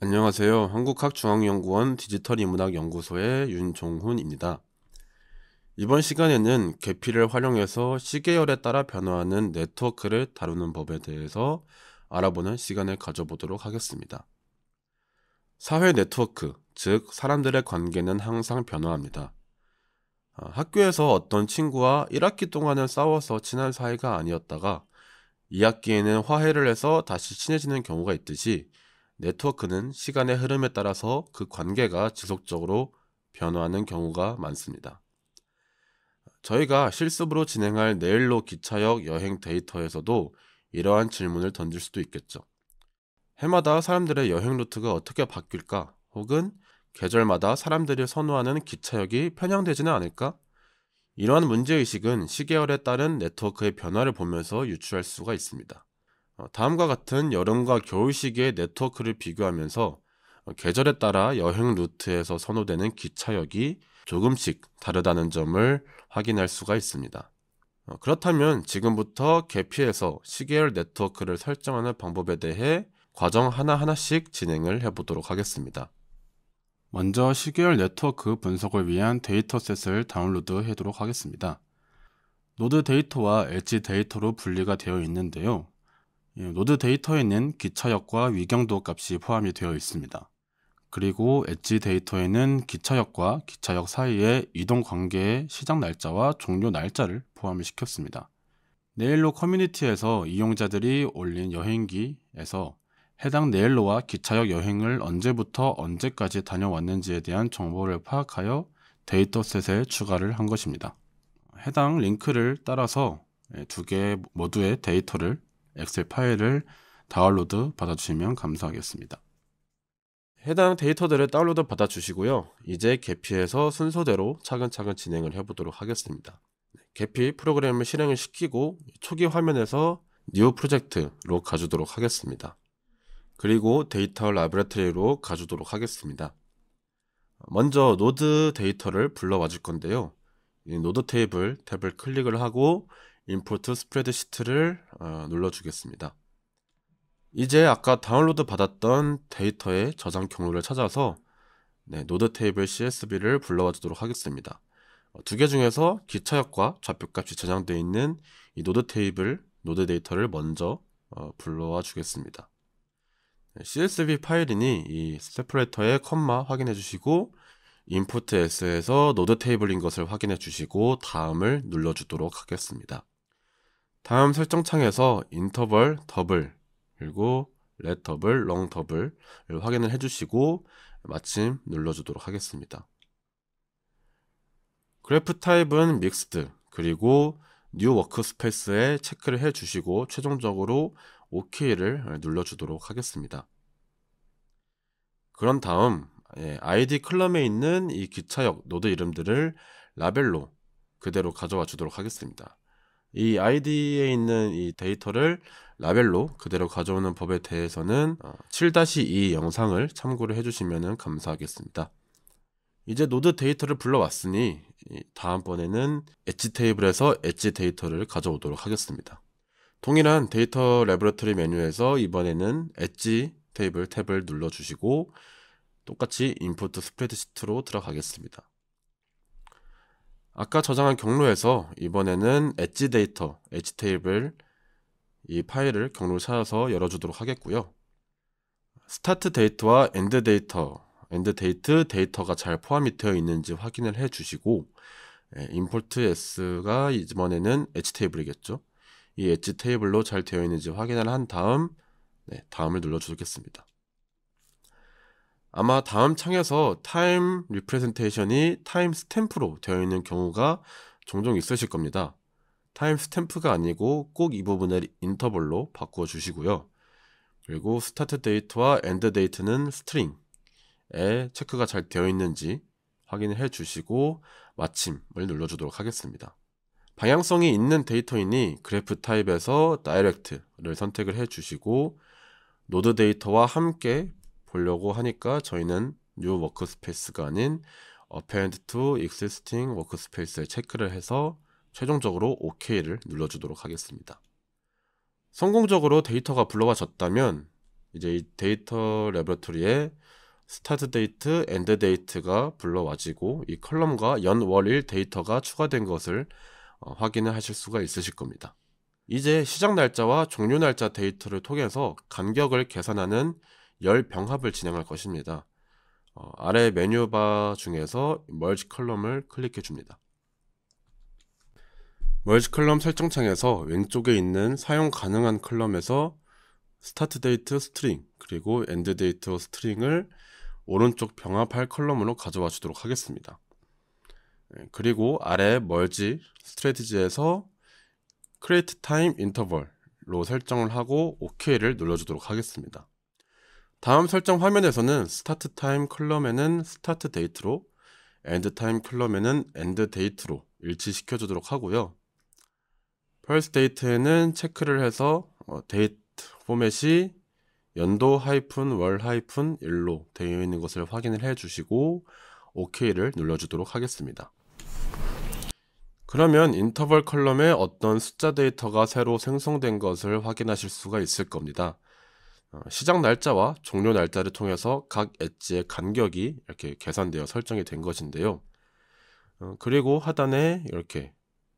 안녕하세요. 한국학중앙연구원 디지털인문학연구소의 윤종훈입니다. 이번 시간에는 계피를 활용해서 시계열에 따라 변화하는 네트워크를 다루는 법에 대해서 알아보는 시간을 가져보도록 하겠습니다. 사회 네트워크, 즉 사람들의 관계는 항상 변화합니다. 어, 학교에서 어떤 친구와 1학기 동안은 싸워서 친한 사이가 아니었다가 2학기에는 화해를 해서 다시 친해지는 경우가 있듯이 네트워크는 시간의 흐름에 따라서 그 관계가 지속적으로 변화하는 경우가 많습니다. 저희가 실습으로 진행할 내일로 기차역 여행 데이터에서도 이러한 질문을 던질 수도 있겠죠. 해마다 사람들의 여행 루트가 어떻게 바뀔까 혹은 계절마다 사람들이 선호하는 기차역이 편향되지는 않을까? 이러한 문제의식은 시계열에 따른 네트워크의 변화를 보면서 유추할 수가 있습니다. 어, 다음과 같은 여름과 겨울 시기의 네트워크를 비교하면서 어, 계절에 따라 여행 루트에서 선호되는 기차역이 조금씩 다르다는 점을 확인할 수가 있습니다. 어, 그렇다면 지금부터 개피에서 시계열 네트워크를 설정하는 방법에 대해 과정 하나하나씩 진행을 해보도록 하겠습니다. 먼저 시계열 네트워크 분석을 위한 데이터셋을 다운로드 해도록 하겠습니다. 노드 데이터와 엣지 데이터로 분리가 되어 있는데요. 예, 노드 데이터에는 기차역과 위경도 값이 포함이 되어 있습니다. 그리고 엣지 데이터에는 기차역과 기차역 사이의 이동 관계의 시작 날짜와 종료 날짜를 포함을 시켰습니다. 네일로 커뮤니티에서 이용자들이 올린 여행기에서 해당 네일로와 기차역 여행을 언제부터 언제까지 다녀왔는지에 대한 정보를 파악하여 데이터셋에 추가를 한 것입니다. 해당 링크를 따라서 예, 두개 모두의 데이터를 엑셀 파일을 다운로드 받아주시면 감사하겠습니다. 해당 데이터들을 다운로드 받아주시고요. 이제 개피에서 순서대로 차근차근 진행을 해보도록 하겠습니다. 네, 개피 프로그램을 실행을 시키고 초기 화면에서 New p r o j e c t 로 가주도록 하겠습니다. 그리고 데이터 라브라토리로 가주도록 하겠습니다. 먼저 노드 데이터를 불러와 줄 건데요. 이 노드 테이블 탭을 클릭을 하고 import 스프레드시트를 어, 눌러주겠습니다. 이제 아까 다운로드 받았던 데이터의 저장 경로를 찾아서 네, 노드 테이블 CSV를 불러와 주도록 하겠습니다. 어, 두개 중에서 기차역과 좌표값이 저장되어 있는 이 노드 테이블, 노드 데이터를 먼저 어, 불러와 주겠습니다. CSV 파일이니 이세퍼레터의 컴마 확인해 주시고 import s에서 노드 테이블인 것을 확인해 주시고 다음을 눌러 주도록 하겠습니다. 다음 설정 창에서 인터벌 더블 그리고 red 더블, long 더블을 확인을 해 주시고 마침 눌러 주도록 하겠습니다. 그래프 타입은 믹스드 그리고 new w o r k s p a c e 에 체크를 해 주시고 최종적으로 OK를 어, 눌러주도록 하겠습니다. 그런 다음 ID 예, 클럽에 있는 이 기차역 노드 이름들을 라벨로 그대로 가져와 주도록 하겠습니다. 이 ID에 있는 이 데이터를 라벨로 그대로 가져오는 법에 대해서는 7-2 어, 영상을 참고를 해주시면 감사하겠습니다. 이제 노드 데이터를 불러왔으니 다음번에는 엣지 테이블에서 엣지 데이터를 가져오도록 하겠습니다. 동일한 데이터 레버러터리 메뉴에서 이번에는 엣지 테이블 탭을 눌러주시고 똑같이 인포트 스프레드시트로 들어가겠습니다. 아까 저장한 경로에서 이번에는 엣지 데이터, 엣지 테이블 이 파일을 경로를 찾아서 열어주도록 하겠고요. 스타트 데이터와 엔드 데이터, 엔드 데이트 데이터가 잘 포함이 되어 있는지 확인을 해주시고 예, i m p o s가 이번에는 엣지 테이블이겠죠. 이 엣지 테이블로 잘 되어 있는지 확인을 한 다음 네, 다음을 눌러주겠습니다. 아마 다음 창에서 타임 리프레젠테이션이 타임 스탬프로 되어 있는 경우가 종종 있으실 겁니다. 타임 스탬프가 아니고 꼭 이 부분을 인터벌로 바꾸어 주시고요. 그리고 스타트 데이트와 엔드 데이트는 스트링에 체크가 잘 되어 있는지 확인해 주시고 마침을 눌러주도록 하겠습니다. 방향성이 있는 데이터이니 그래프 타입에서 다이렉트를 선택을 해주시고 노드 데이터와 함께 보려고 하니까 저희는 new w o r k s p a c e 가 아닌 append to existing w o r k s p a c e 에 체크를 해서 최종적으로 OK를 눌러주도록 하겠습니다. 성공적으로 데이터가 불러와졌다면 이제 이 데이터 레버토리에 스타트 데이트, 엔드 데이트가 불러와지고 이 컬럼과 연, 월, 일 데이터가 추가된 것을 어, 확인을 하실 수가 있으실 겁니다. 이제 시작 날짜와 종료 날짜 데이터를 통해서 간격을 계산하는 열 병합을 진행할 것입니다. 어, 아래 메뉴바 중에서 멀지 컬럼을 클릭해 줍니다. 멀지 컬럼 설정 창에서 왼쪽에 있는 사용 가능한 컬럼에서 스타트 데이트 스트링 그리고 엔드 데이트 스트링을 오른쪽 병합할 컬럼으로 가져와 주도록 하겠습니다. 예, 그리고 아래 멀지 스트레티지에서 create time interval로 설정을 하고 OK를 눌러주도록 하겠습니다. 다음 설정 화면에서는 start time 컬럼에는 start date로 end time 컬럼에는 end date로 일치시켜 주도록 하고요. first date에는 체크를 해서 데이트 어, 포맷이 연도 하이픈 월 하이픈 일로 되어 있는 것을 확인을 해 주시고 OK를 눌러 주도록 하겠습니다. 그러면 인터벌 컬럼에 어떤 숫자 데이터가 새로 생성된 것을 확인하실 수가 있을 겁니다. 어, 시작 날짜와 종료 날짜를 통해서 각 엣지의 간격이 이렇게 계산되어 설정이 된 것인데요. 어, 그리고 하단에 이렇게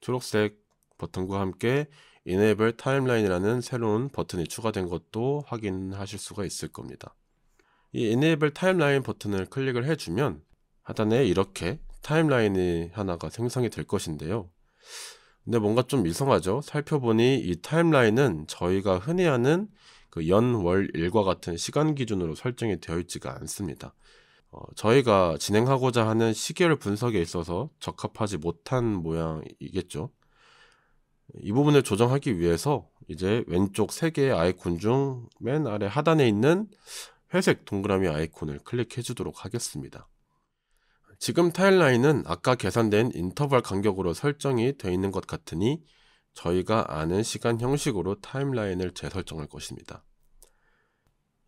초록색 버튼과 함께 Enable Timeline이라는 새로운 버튼이 추가된 것도 확인하실 수가 있을 겁니다. 이 Enable Timeline 버튼을 클릭을 해주면 하단에 이렇게 타임라인이 하나가 생성이 될 것인데요. 근데 뭔가 좀 이상하죠? 살펴보니 이 타임라인은 저희가 흔히 하는 그 연월 일과 같은 시간 기준으로 설정이 되어 있지가 않습니다. 어, 저희가 진행하고자 하는 시계를 분석에 있어서 적합하지 못한 모양이겠죠. 이 부분을 조정하기 위해서 이제 왼쪽 세 개의 아이콘 중 맨 아래 하단에 있는 회색 동그라미 아이콘을 클릭해 주도록 하겠습니다. 지금 타일라인은 아까 계산된 인터벌 간격으로 설정이 되어 있는 것 같으니 저희가 아는 시간 형식으로 타임라인을 재설정할 것입니다.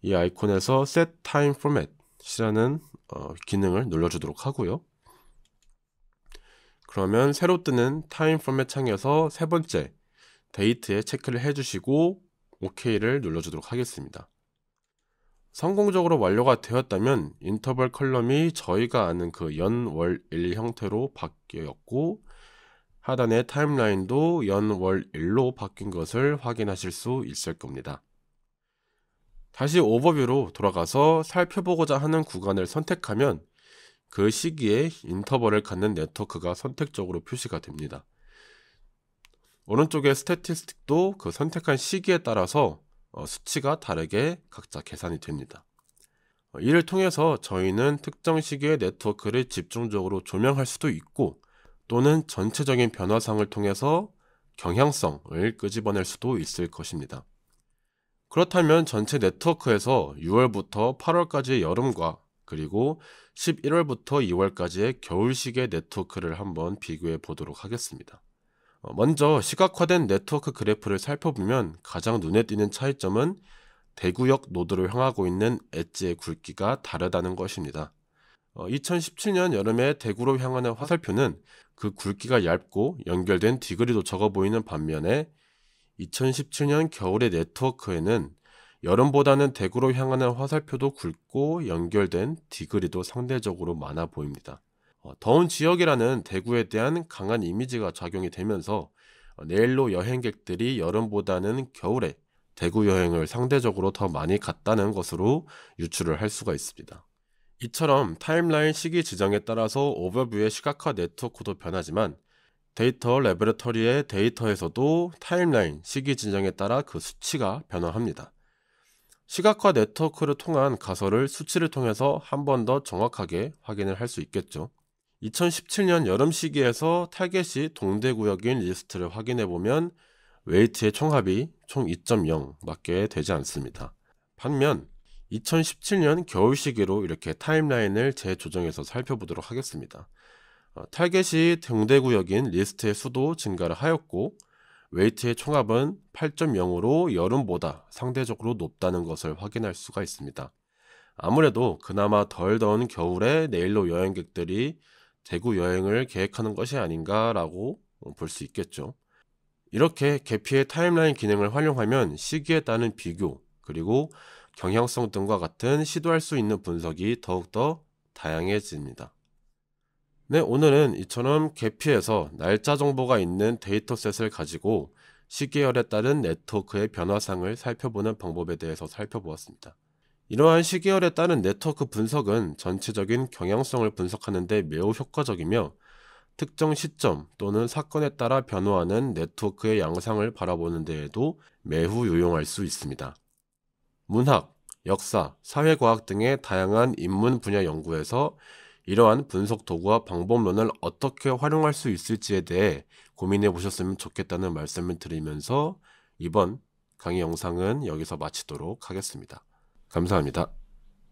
이 아이콘에서 Set Time Format이라는 어, 기능을 눌러주도록 하고요. 그러면 새로 뜨는 Time Format 창에서 세 번째 데이트에 체크를 해주시고 OK를 눌러주도록 하겠습니다. 성공적으로 완료가 되었다면 인터벌 컬럼이 저희가 아는 그 연월일 형태로 바뀌었고 하단의 타임라인도 연월일로 바뀐 것을 확인하실 수 있을 겁니다. 다시 오버뷰로 돌아가서 살펴보고자 하는 구간을 선택하면 그 시기에 인터벌을 갖는 네트워크가 선택적으로 표시가 됩니다. 오른쪽의 스태티스틱도 그 선택한 시기에 따라서 어, 수치가 다르게 각자 계산이 됩니다. 어, 이를 통해서 저희는 특정 시기의 네트워크를 집중적으로 조명할 수도 있고 또는 전체적인 변화상을 통해서 경향성을 끄집어낼 수도 있을 것입니다. 그렇다면 전체 네트워크에서 6월부터 8월까지의 여름과 그리고 11월부터 2월까지의 겨울 시기의 네트워크를 한번 비교해 보도록 하겠습니다. 어, 먼저 시각화된 네트워크 그래프를 살펴보면 가장 눈에 띄는 차이점은 대구역 노드를 향하고 있는 엣지의 굵기가 다르다는 것입니다. 2017년 어, 여름에 대구로 향하는 화살표는 그 굵기가 얇고 연결된 디그리도 적어 보이는 반면에 2017년 겨울의 네트워크에는 여름보다는 대구로 향하는 화살표도 굵고 연결된 디그리도 상대적으로 많아 보입니다. 어, 더운 지역이라는 대구에 대한 강한 이미지가 작용이 되면서 어, 내일로 여행객들이 여름보다는 겨울에 대구 여행을 상대적으로 더 많이 갔다는 것으로 유출을할 수가 있습니다. 이처럼 타임라인 시기 지정에 따라서 오버뷰의 시각화 네트워크도 변하지만 데이터 레버리터리의 데이터에서도 타임라인 시기 지정에 따라 그 수치가 변화합니다. 시각화 네트워크를 통한 가설을 수치를 통해서 한 번 더 정확하게 확인을 할 수 있겠죠. 2017년 여름 시기에서 타겟이 동대구역인 리스트를 확인해 보면 웨이트의 총합이 총 2.0밖에 되지 않습니다. 반면 2017년 겨울 시기로 이렇게 타임라인을 재조정해서 살펴보도록 하겠습니다. 타겟이 어, 동대구역인 리스트의 수도 증가를 하였고 웨이트의 총합은 8.0으로 여름보다 상대적으로 높다는 것을 확인할 수가 있습니다. 아무래도 그나마 덜 더운 겨울에 네일로 여행객들이 대구 여행을 계획하는 것이 아닌가라고 어, 볼수 있겠죠. 이렇게 개피의 타임라인 기능을 활용하면 시기에 따른 비교 그리고 경향성 등과 같은 시도할 수 있는 분석이 더욱더 다양해집니다. 네, 오늘은 이처럼 개피에서 날짜 정보가 있는 데이터셋을 가지고 시계열에 따른 네트워크의 변화상을 살펴보는 방법에 대해서 살펴보았습니다. 이러한 시계열에 따른 네트워크 분석은 전체적인 경향성을 분석하는 데 매우 효과적이며 특정 시점 또는 사건에 따라 변화하는 네트워크의 양상을 바라보는 데에도 매우 유용할 수 있습니다. 문학, 역사, 사회과학 등의 다양한 인문 분야 연구에서 이러한 분석 도구와 방법론을 어떻게 활용할 수 있을지에 대해 고민해 보셨으면 좋겠다는 말씀을 드리면서 이번 강의 영상은 여기서 마치도록 하겠습니다. 감사합니다.